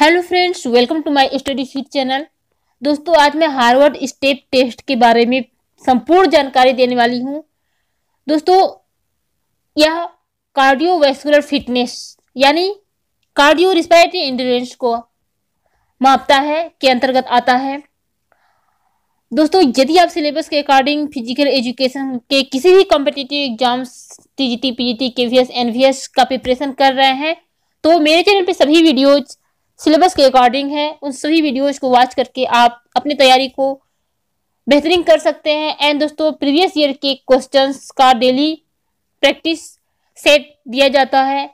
hello friends welcome to my study seat channel दोस्तों आज मैं हार्वर्ड स्टेट टेस्ट के बारे में संपूर्ण जानकारी देने वाली हूं दोस्तों यह कार्डियोवैस्कुलर फिटनेस यानी कार्डियो रिस्पायरेटरी इंडोरेंस को मापता है के अंतर्गत आता है दोस्तों यदि आप सिलेबस के अकॉर्डिंग फिजिकल एजुकेशन के किसी भी competitive exams T G T P का प्रिपरेशन कर रहे हैं तो मेरे चैनल पर सभी वीडियोज़ सिलेबस के अकॉर्डिंग है उन सभी वीडियोज को वॉच करके आप अपनी तैयारी को बेहतरीन कर सकते हैं एंड दोस्तों प्रीवियस ईयर के क्वेश्चन का डेली प्रैक्टिस सेट दिया जाता है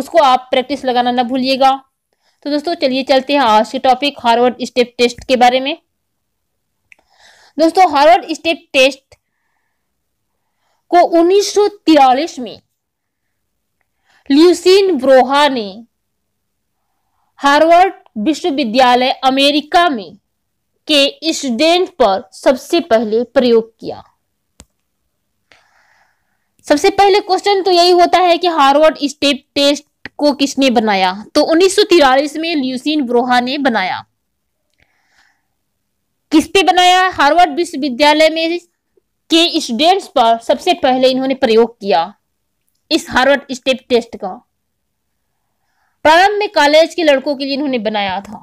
उसको आप प्रैक्टिस लगाना ना भूलिएगा तो दोस्तों चलिए चलते हैं आज के टॉपिक हार्वर्ड स्टेप टेस्ट के बारे में दोस्तों हार्वर्ड स्टेप टेस्ट को उन्नीस में ल्यूसिन ब्रोहा ने हार्वर्ड विश्वविद्यालय अमेरिका में के स्टूडेंट पर सबसे पहले प्रयोग किया सबसे पहले क्वेश्चन तो यही होता है कि हार्वर्ड स्टेप टेस्ट को किसने बनाया तो उन्नीस में ल्यूसिन ब्रोहा ने बनाया किस पे बनाया हार्वर्ड विश्वविद्यालय में के स्टूडेंट्स पर सबसे पहले इन्होंने प्रयोग किया इस हार्वर्ड स्टेप टेस्ट का प्रारंभ में कॉलेज के लड़कों के लिए इन्होंने बनाया था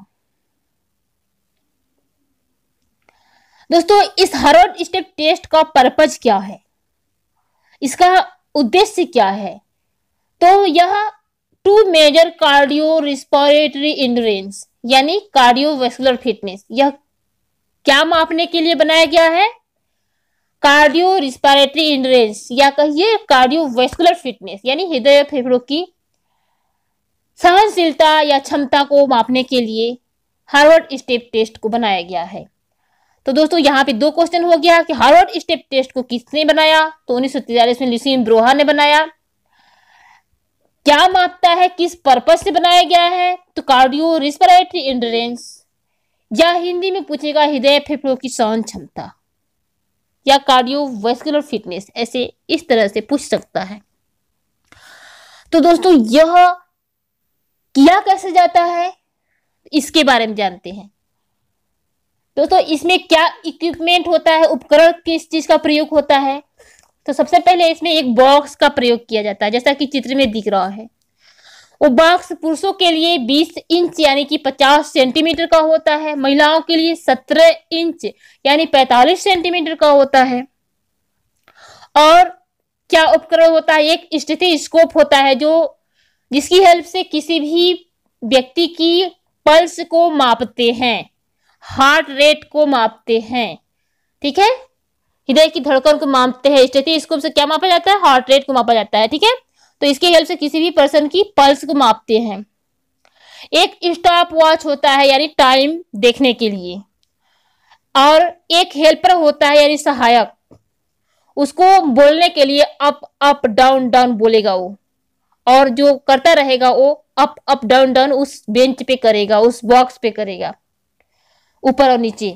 दोस्तों इस हरोड स्टेप टेस्ट का पर्पज क्या है इसका उद्देश्य क्या है तो यह to measure cardio respiratory endurance यानी कार्डियोवेस्कुलर फिटनेस यह क्या मापने के लिए बनाया गया है कार्डियो रिस्पायरेटरी इंडोरेंस या कहिए कार्डियोवेस्कुलर फिटनेस यानी हृदय फेफड़ों की सहनशीलता या क्षमता को मापने के लिए हार्वर्ड स्टेप टेस्ट को बनाया गया है तो दोस्तों यहाँ पे दो क्वेश्चन हो गया कि हार्वर्ड स्टेप टेस्ट को किसने बनाया तो उन्नीस में लिसिन ब्रोहा ने बनाया क्या मापता है किस पर्पज से बनाया गया है तो कार्डियो रिस्परेटरी इंडोरेंस या हिंदी में पूछेगा हृदय फेफड़ों की सहन क्षमता या कार्डियो वेस्कुलर फिटनेस ऐसे इस तरह से पूछ सकता है तो दोस्तों यह किया कैसे जाता है इसके बारे में जानते हैं दोस्तों इसमें क्या इक्विपमेंट होता है उपकरण किस चीज़ का प्रयोग होता है तो सबसे पहले इसमें एक बॉक्स का प्रयोग किया जाता है जैसा कि चित्र में दिख रहा है वो बॉक्स पुरुषों के लिए 20 इंच यानी कि 50 सेंटीमीटर का होता है महिलाओं के लिए 17 इंच यानी 45 सेंटीमीटर का होता है और क्या उपकरण होता है एक स्थिति स्कोप होता है जो जिसकी हेल्प से किसी भी व्यक्ति की पल्स को मापते हैं हार्ट रेट को मापते हैं ठीक है हृदय की धड़कन को मापते हैं स्टेथिस्कोप से क्या मापा जाता है हार्ट रेट को मापा जाता है ठीक है तो इसके हेल्प से किसी भी पर्सन की पल्स को मापते हैं एक स्टॉप वॉच होता है यानी टाइम देखने के लिए और एक हेल्पर होता है यानी सहायक उसको बोलने के लिए अप अप डाउन डाउन बोलेगा वो और जो करता रहेगा वो अप अप डाउन डाउन उस बेंच पे करेगा उस बॉक्स पे करेगा ऊपर और नीचे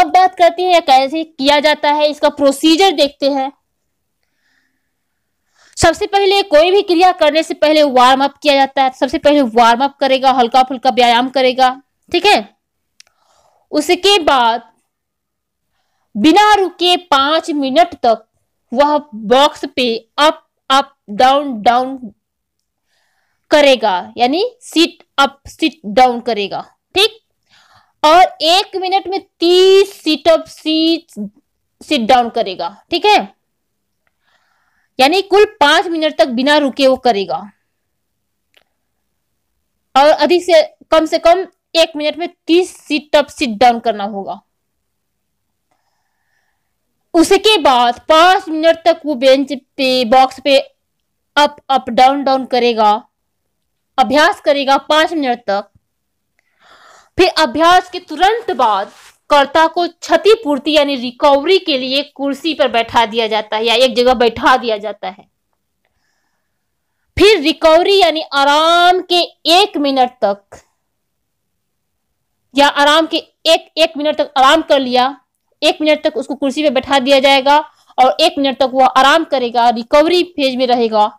अब बात करते हैं कैसे किया जाता है इसका प्रोसीजर देखते हैं सबसे पहले कोई भी क्रिया करने से पहले वार्म अप किया जाता है सबसे पहले वार्म अप करेगा हल्का फुल्का व्यायाम करेगा ठीक है उसके बाद बिना रुके पांच मिनट तक वह बॉक्स पे अप अप डाउन डाउन करेगा यानी सिट अप सिट डाउन करेगा ठीक और एक मिनट में तीस sit up seat sit down करेगा ठीक है यानी कुल पांच मिनट तक बिना रुके वो करेगा और अधिक से कम से कम एक मिनट में तीस सिट अप सिट डाउन करना होगा उसके बाद पांच मिनट तक वो बेंच पे बॉक्स पे अप अप डाउन डाउन करेगा अभ्यास करेगा पांच मिनट तक फिर अभ्यास के तुरंत बाद कर्ता को क्षतिपूर्ति यानी रिकवरी के लिए कुर्सी पर बैठा दिया जाता है या एक जगह बैठा दिया जाता है फिर रिकवरी यानी आराम के एक मिनट तक या आराम के एक एक मिनट तक आराम कर लिया एक मिनट तक उसको कुर्सी पे बैठा दिया जाएगा और एक मिनट तक वह आराम करेगा रिकवरी फेज में रहेगा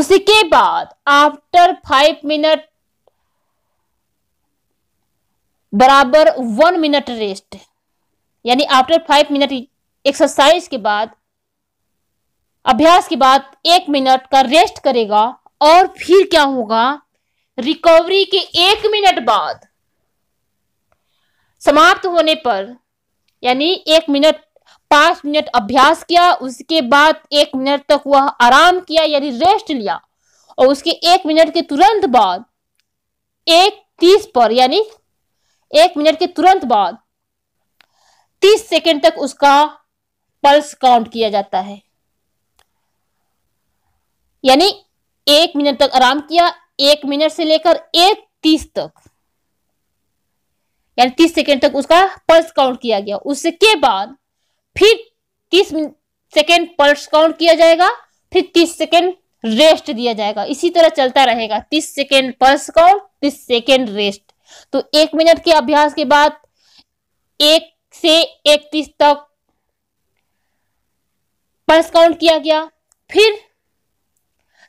उसके बाद आफ्टर फाइव मिनट बराबर वन मिनट रेस्ट यानी आफ्टर फाइव मिनट एक्सरसाइज के बाद अभ्यास के बाद एक मिनट का रेस्ट करेगा और फिर क्या होगा रिकवरी के एक मिनट बाद समाप्त होने पर यानी एक मिनट पांच मिनट अभ्यास किया उसके बाद एक मिनट तक वह आराम किया यानी रेस्ट लिया और उसके एक मिनट के तुरंत बाद एक तीस पर यानी एक मिनट के तुरंत बाद तीस सेकेंड तक उसका पल्स काउंट किया जाता है यानी एक मिनट तक आराम किया एक मिनट से लेकर एक तीस तक यानी तीस सेकेंड तक उसका पल्स काउंट किया गया उसके बाद फिर तीस सेकेंड पल्स काउंट किया जाएगा फिर तीस सेकेंड रेस्ट दिया जाएगा इसी तरह चलता रहेगा तीस सेकेंड पल्स काउंट तीस सेकेंड रेस्ट तो एक मिनट के अभ्यास के बाद एक से एक तीस तक पल्स काउंट किया गया फिर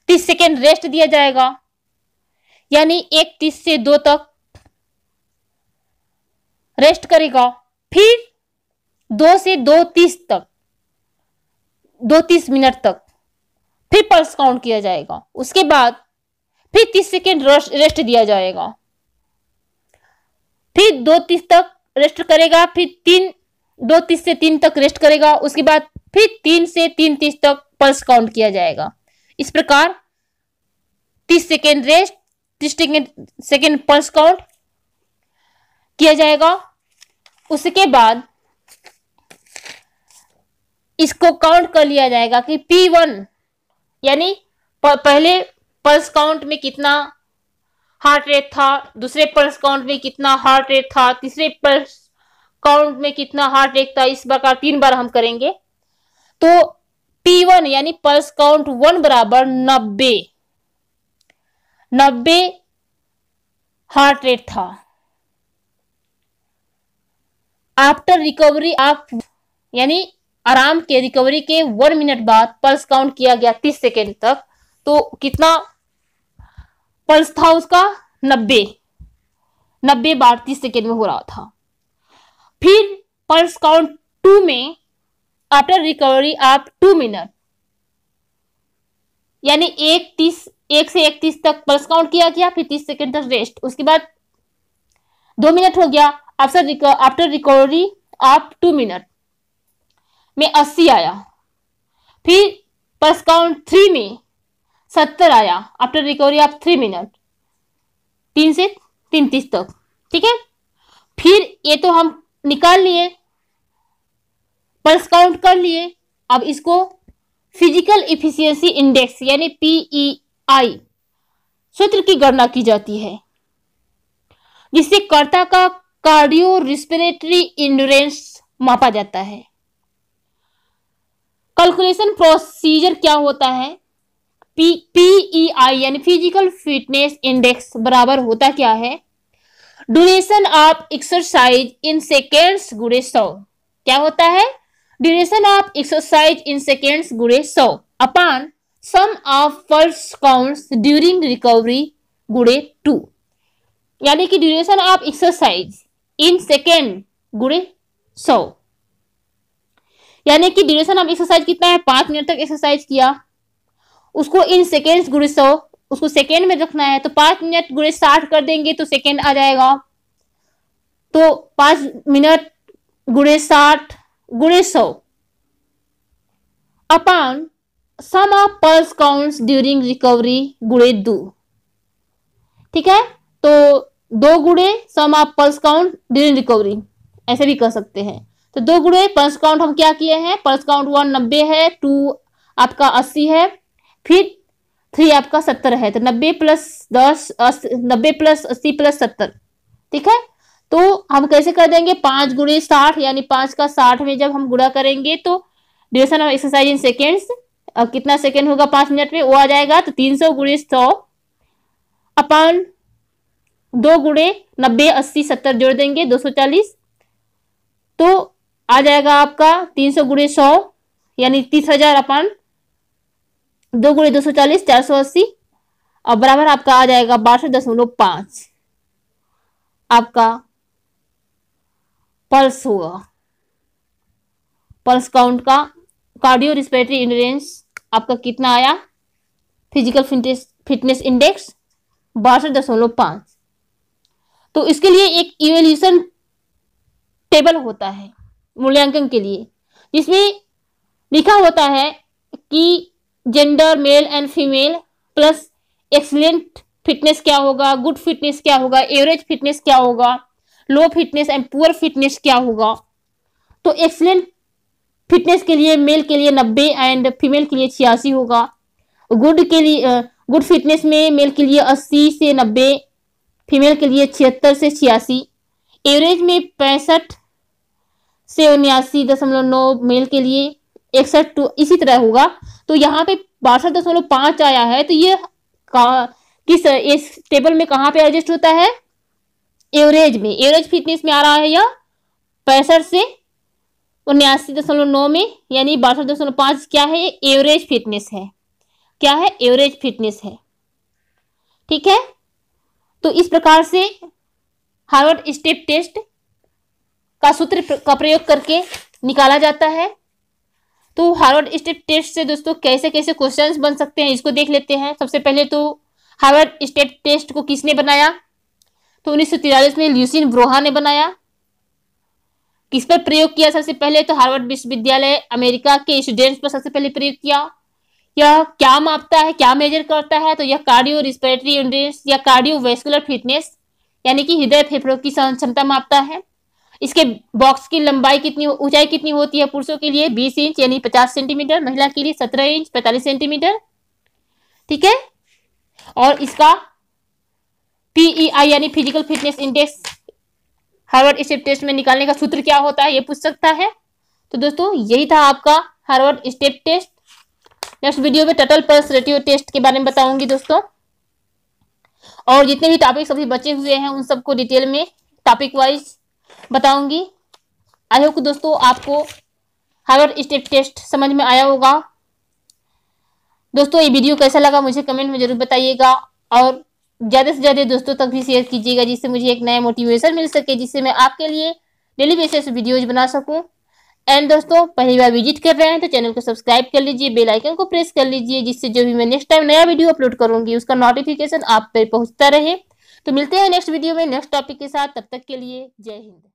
तीस सेकेंड रेस्ट दिया जाएगा यानी एक तीस से दो तक रेस्ट करेगा फिर दो से दो तीस तक दो तीस मिनट तक फिर पल्स काउंट किया जाएगा उसके बाद फिर तीस सेकेंड रेस्ट दिया जाएगा फिर दो तीस तक रेस्ट करेगा फिर तीन दो तीस से तीन तक रेस्ट करेगा उसके बाद फिर तीन से तीन तीस तक पल्स काउंट किया जाएगा इस प्रकार तीस सेकेंड रेस्ट तीस सेकेंड सेकेंड पल्स काउंट किया जाएगा उसके बाद इसको काउंट कर लिया जाएगा कि पी वन यानी पहले पल्स काउंट में कितना हार्ट रेट था दूसरे पल्स काउंट में कितना हार्ट रेट था तीसरे पल्स काउंट में कितना हार्ट रेट था इस प्रकार तीन बार हम करेंगे तो पी वन यानी पल्स काउंट वन बराबर नब्बे नब्बे हार्ट रेट था आफ्टर रिकवरी ऑफ यानी आराम के रिकवरी के वन मिनट बाद पल्स काउंट किया गया तीस सेकेंड तक तो कितना पल्स था उसका नब्बे नब्बे बार तीस सेकेंड में हो रहा था फिर पल्स काउंट टू में आफ्टर रिकवरी आप टू मिनट यानी एक तीस एक से एक तीस तक पल्स काउंट किया गया फिर तीस सेकेंड तक रेस्ट उसके बाद दो मिनट हो गया after after recovery of two minute में अस्सी आया फिर पर्स काउंट थ्री में सत्तर आया after recovery of three minute तीन से तीन तीस तक ठीक है फिर ये तो हम निकाल लिए पर्स काउंट कर लिए अब इसको फिजिकल इफिशियंसी इंडेक्स यानी आई e सूत्र की गणना की जाती है जिससे कर्ता का कार्डियो रिस्पिरेटरी इंडोरेंस मापा जाता है कैलकुलेशन प्रोसीजर क्या होता है पी आई यानी फिजिकल फिटनेस इंडेक्स बराबर होता क्या है duration of exercise in seconds गुड़े सौ क्या होता है duration of exercise in seconds गुड़े सौ upon sum of pulse counts during recovery गुड़े टू यानी कि duration of exercise in second गुड़े सौ यानी कि ड्यूरेशन ऑफ एक्सरसाइज कितना है पांच मिनट तक एक्सरसाइज किया उसको इन सेकेंड्स गुड़े सौ उसको सेकेंड में रखना है तो पांच मिनट गुड़े साठ कर देंगे तो सेकेंड आ जाएगा तो पांच मिनट गुड़े साठ गुड़े सौ upon sum of pulse counts during recovery गुड़े दो ठीक है तो दो गुड़े sum of pulse count during recovery ऐसे भी कर सकते हैं तो दो गुड़े पल्स काउंट हम क्या किए हैं पल्स काउंट वन नब्बे है टू आपका अस्सी है फिर थ्री आपका सत्तर है तो नब्बे प्लस दस नब्बे प्लस अस्सी प्लस सत्तर ठीक है तो हम कैसे कर देंगे पांच गुड़े साठ यानी पांच का साठ में जब हम गुड़ा करेंगे तो duration of exercise in seconds कितना सेकेंड होगा पांच मिनट में वो आ जाएगा तो तीन सौ गुड़े सौ अपॉन दो गुड़े नब्बे अस्सी सत्तर जोड़ देंगे दो सौ चालीस तो आ जाएगा आपका तीन सौ गुड़े सौ यानी तीस हजार अपन दो गुड़े दो सौ चालीस चार सौ अस्सी और बराबर आपका आ जाएगा बासठ दशमलव पांच आपका पल्स होगा पल्स काउंट का कार्डियो रिस्पिरेटरी इंडेंस आपका कितना आया फिजिकल फिटनेस फिटनेस इंडेक्स बासठ दशमलव पांच तो इसके लिए एक इवेल्यूशन टेबल होता है मूल्यांकन के लिए जिसमें लिखा होता है कि gender male and female plus excellent fitness क्या होगा गुड फिटनेस क्या होगा एवरेज फिटनेस क्या होगा low fitness and poor fitness क्या होगा तो एक्सलेंट फिटनेस के लिए मेल के लिए नब्बे एंड फीमेल के लिए छियासी होगा गुड के लिए गुड फिटनेस में मेल के लिए अस्सी से नब्बे फीमेल के लिए छिहत्तर से छियासी एवरेज में पैंसठ से उन्यासी दशमलव नौ मेल के लिए इकसठ टू तो इसी तरह होगा तो यहाँ पे बासठ दशमलव पांच आया है तो ये किस इस टेबल में कहाँ पे एडजस्ट होता है एवरेज में एवरेज फिटनेस में आ रहा है यह पैंसठ से उन्यासी दशमलव नौ में यानी बासठ दशमलव पांच क्या है एवरेज फिटनेस है क्या है एवरेज फिटनेस है ठीक है तो इस प्रकार से हार्वर्ड स्टेप टेस्ट का सूत्र का प्रयोग करके निकाला जाता है तो हार्वर्ड स्टेप टेस्ट से दोस्तों कैसे कैसे क्वेश्चंस बन सकते हैं इसको देख लेते हैं सबसे पहले तो हार्वर्ड स्टेप टेस्ट को किसने बनाया तो उन्नीस में ल्यूसिन ब्रोहा ने बनाया किस पर प्रयोग किया सबसे पहले तो हार्वर्ड विश्वविद्यालय अमेरिका के स्टूडेंट्स पर सबसे पहले प्रयोग किया यह क्या मापता है क्या मेजर करता है तो यह कार्डियो रिस्पिरेटरी इंड्रेस या कार्डियो वेस्कुलर फिटनेस यानी कि हृदय फेफड़ों की क्षमता मापता है इसके बॉक्स की लंबाई कितनी ऊंचाई कितनी होती है पुरुषों के लिए 20 इंच यानी 50 सेंटीमीटर महिला के लिए 17 इंच 45 सेंटीमीटर ठीक है और इसका पीईआई e यानी physical fitness index Harvard step test में निकालने का सूत्र क्या होता है ये पूछ सकता है तो दोस्तों यही था आपका Harvard step test next video में टटल पल्स रेटियो टेस्ट के बारे में बताऊंगी दोस्तों और जितने भी टॉपिक अभी बचे हुए हैं उन सबको डिटेल में टॉपिक वाइज बताऊंगी आई होप दोस्तों आपको हार्वर स्टेप टेस्ट समझ में आया होगा दोस्तों ये वीडियो कैसा लगा मुझे कमेंट में जरूर बताइएगा और ज़्यादा से ज़्यादा दोस्तों तक भी शेयर कीजिएगा जिससे मुझे एक नया मोटिवेशन मिल सके जिससे मैं आपके लिए डेली बेसिस वीडियोज बना सकूँ एंड दोस्तों पहली बार विजिट कर रहे हैं तो चैनल को सब्सक्राइब कर लीजिए बेल आइकन को प्रेस कर लीजिए जिससे जो भी मैं नेक्स्ट टाइम नया वीडियो अपलोड करूंगी उसका नोटिफिकेशन आप पे पहुंचता रहे तो मिलते हैं नेक्स्ट वीडियो में नेक्स्ट टॉपिक के साथ तब तक के लिए जय हिंद